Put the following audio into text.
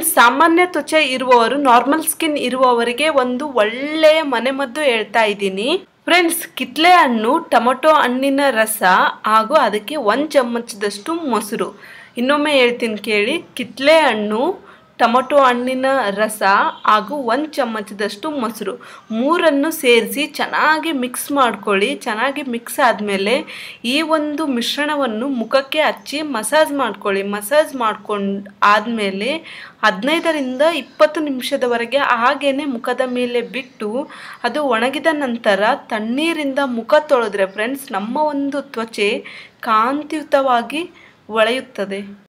friends ಸಾಮಾನ್ಯ ತ್ವಚೆ ಇರುವವರು normal skin ಇರುವವರಿಗೆ ಒಂದು ಒಳ್ಳೆಯ ಮನೆಮದ್ದು ಹೇಳ್ತಾ ಇದ್ದೀನಿ ಫ್ರೆಂಡ್ಸ್ ಕಿತ್ಲೆ ಹಣ್ಣು ಟೊಮೊಟೊ ಹಣ್ಣಿನ ರಸ ಹಾಗೂ ಅದಕ್ಕೆ ಒಂದು ಚಮಚದಷ್ಟು ಮೊಸರು ಇನ್ನೊಮ್ಮೆ ಹೇಳ್ತೀನಿ ಕೇಳಿ ಕಿತ್ಲೆ ಹಣ್ಣು ಟೊಮೊಟೊ ಹಣ್ಣಿನ ರಸ ಹಾಗೂ ಒಂದು ಚಮಚದಷ್ಟು ಮೊಸರು ಮೂರನ್ನು ಸೇರಿಸಿ ಚೆನ್ನಾಗಿ ಮಿಕ್ಸ್ ಮಾಡ್ಕೊಳ್ಳಿ ಚೆನ್ನಾಗಿ ಮಿಕ್ಸ್ ಆದಮೇಲೆ ಈ ಒಂದು ಮಿಶ್ರಣವನ್ನು ಮುಖಕ್ಕೆ ಹಚ್ಚಿ ಮಸಾಜ್ ಮಾಡ್ಕೊಳ್ಳಿ ಮಸಾಜ್ ಮಾಡ್ಕೊಂಡು ಆದಮೇಲೆ ಹದಿನೈದರಿಂದ ಇಪ್ಪತ್ತು ನಿಮಿಷದವರೆಗೆ ಹಾಗೇ ಮುಖದ ಮೇಲೆ ಬಿಟ್ಟು ಅದು ಒಣಗಿದ ನಂತರ ತಣ್ಣೀರಿಂದ ಮುಖ ತೊಳೆದ್ರೆ ಫ್ರೆಂಡ್ಸ್ ನಮ್ಮ ಒಂದು ತ್ವಚೆ ಕಾಂತಿಯುತವಾಗಿ ಒಳೆಯುತ್ತದೆ